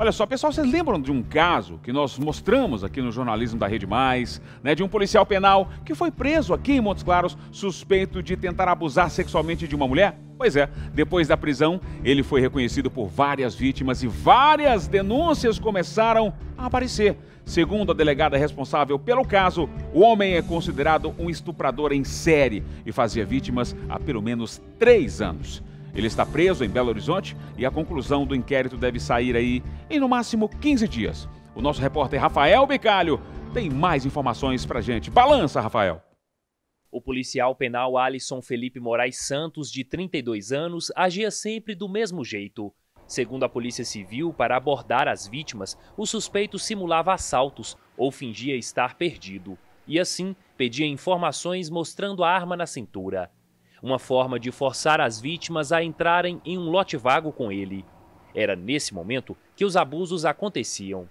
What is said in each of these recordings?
Olha só, pessoal, vocês lembram de um caso que nós mostramos aqui no jornalismo da Rede Mais, né, de um policial penal que foi preso aqui em Montes Claros suspeito de tentar abusar sexualmente de uma mulher? Pois é, depois da prisão, ele foi reconhecido por várias vítimas e várias denúncias começaram a aparecer. Segundo a delegada responsável pelo caso, o homem é considerado um estuprador em série e fazia vítimas há pelo menos três anos. Ele está preso em Belo Horizonte e a conclusão do inquérito deve sair aí em no máximo 15 dias. O nosso repórter Rafael Bicalho tem mais informações pra gente. Balança, Rafael. O policial penal Alisson Felipe Moraes Santos, de 32 anos, agia sempre do mesmo jeito. Segundo a Polícia Civil, para abordar as vítimas, o suspeito simulava assaltos ou fingia estar perdido e assim pedia informações mostrando a arma na cintura uma forma de forçar as vítimas a entrarem em um lote vago com ele. Era nesse momento que os abusos aconteciam.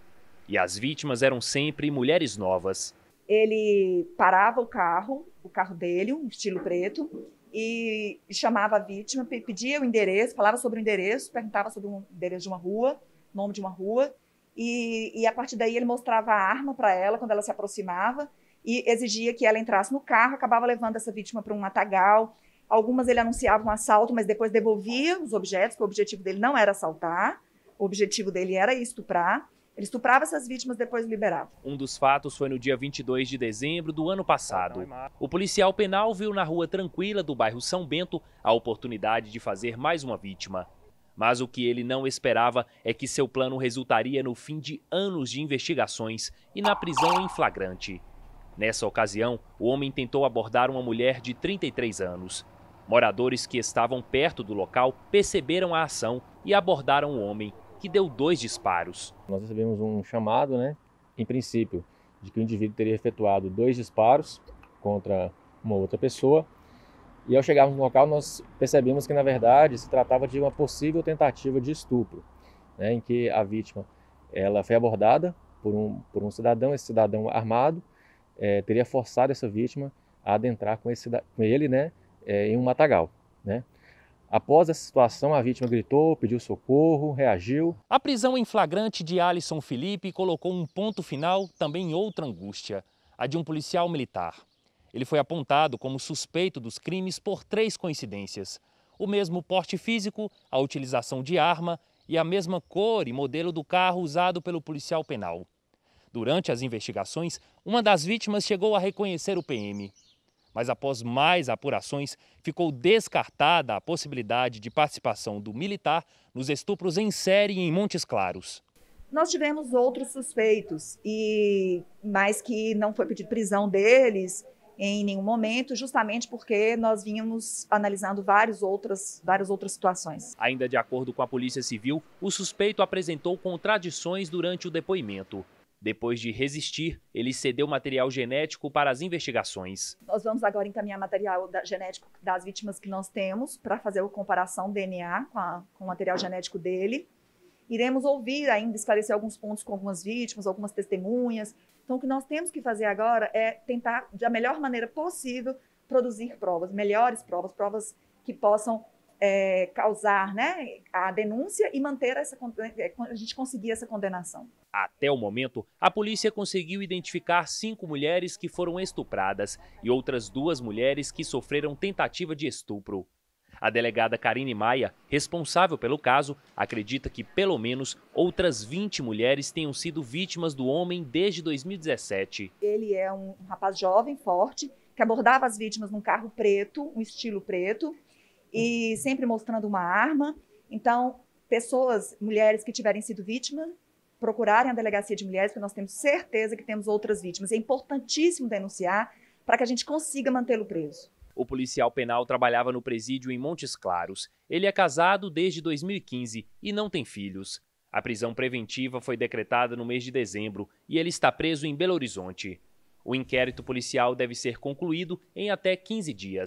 E as vítimas eram sempre mulheres novas. Ele parava o carro, o carro dele, um estilo preto, e chamava a vítima, pedia o endereço, falava sobre o endereço, perguntava sobre o endereço de uma rua, nome de uma rua, e, e a partir daí ele mostrava a arma para ela quando ela se aproximava e exigia que ela entrasse no carro, acabava levando essa vítima para um matagal, Algumas ele anunciava um assalto, mas depois devolvia os objetos, porque o objetivo dele não era assaltar, o objetivo dele era estuprar. Ele estuprava essas vítimas, depois liberava. Um dos fatos foi no dia 22 de dezembro do ano passado. O policial penal viu na rua tranquila do bairro São Bento a oportunidade de fazer mais uma vítima. Mas o que ele não esperava é que seu plano resultaria no fim de anos de investigações e na prisão em flagrante. Nessa ocasião, o homem tentou abordar uma mulher de 33 anos. Moradores que estavam perto do local perceberam a ação e abordaram o homem, que deu dois disparos. Nós recebemos um chamado, né, em princípio, de que o indivíduo teria efetuado dois disparos contra uma outra pessoa. E ao chegarmos no local, nós percebemos que, na verdade, se tratava de uma possível tentativa de estupro, né, em que a vítima ela foi abordada por um, por um cidadão, esse cidadão armado é, teria forçado essa vítima a adentrar com, esse, com ele, né, é, em um matagal. Né? Após essa situação, a vítima gritou, pediu socorro, reagiu. A prisão em flagrante de Alisson Felipe colocou um ponto final também em outra angústia, a de um policial militar. Ele foi apontado como suspeito dos crimes por três coincidências: o mesmo porte físico, a utilização de arma e a mesma cor e modelo do carro usado pelo policial penal. Durante as investigações, uma das vítimas chegou a reconhecer o PM mas após mais apurações, ficou descartada a possibilidade de participação do militar nos estupros em série em Montes Claros. Nós tivemos outros suspeitos, e mas que não foi pedido prisão deles em nenhum momento, justamente porque nós vínhamos analisando várias outras, várias outras situações. Ainda de acordo com a Polícia Civil, o suspeito apresentou contradições durante o depoimento. Depois de resistir, ele cedeu material genético para as investigações. Nós vamos agora encaminhar material da, genético das vítimas que nós temos para fazer a comparação DNA com, a, com o material genético dele. Iremos ouvir ainda, esclarecer alguns pontos com algumas vítimas, algumas testemunhas. Então, o que nós temos que fazer agora é tentar, da melhor maneira possível, produzir provas, melhores provas, provas que possam é, causar né, a denúncia e manter essa é, a gente conseguir essa condenação. Até o momento, a polícia conseguiu identificar cinco mulheres que foram estupradas e outras duas mulheres que sofreram tentativa de estupro. A delegada Karine Maia, responsável pelo caso, acredita que pelo menos outras 20 mulheres tenham sido vítimas do homem desde 2017. Ele é um rapaz jovem, forte, que abordava as vítimas num carro preto, um estilo preto, e sempre mostrando uma arma. Então, pessoas, mulheres que tiverem sido vítimas procurarem a Delegacia de Mulheres, porque nós temos certeza que temos outras vítimas. É importantíssimo denunciar para que a gente consiga mantê-lo preso. O policial penal trabalhava no presídio em Montes Claros. Ele é casado desde 2015 e não tem filhos. A prisão preventiva foi decretada no mês de dezembro e ele está preso em Belo Horizonte. O inquérito policial deve ser concluído em até 15 dias.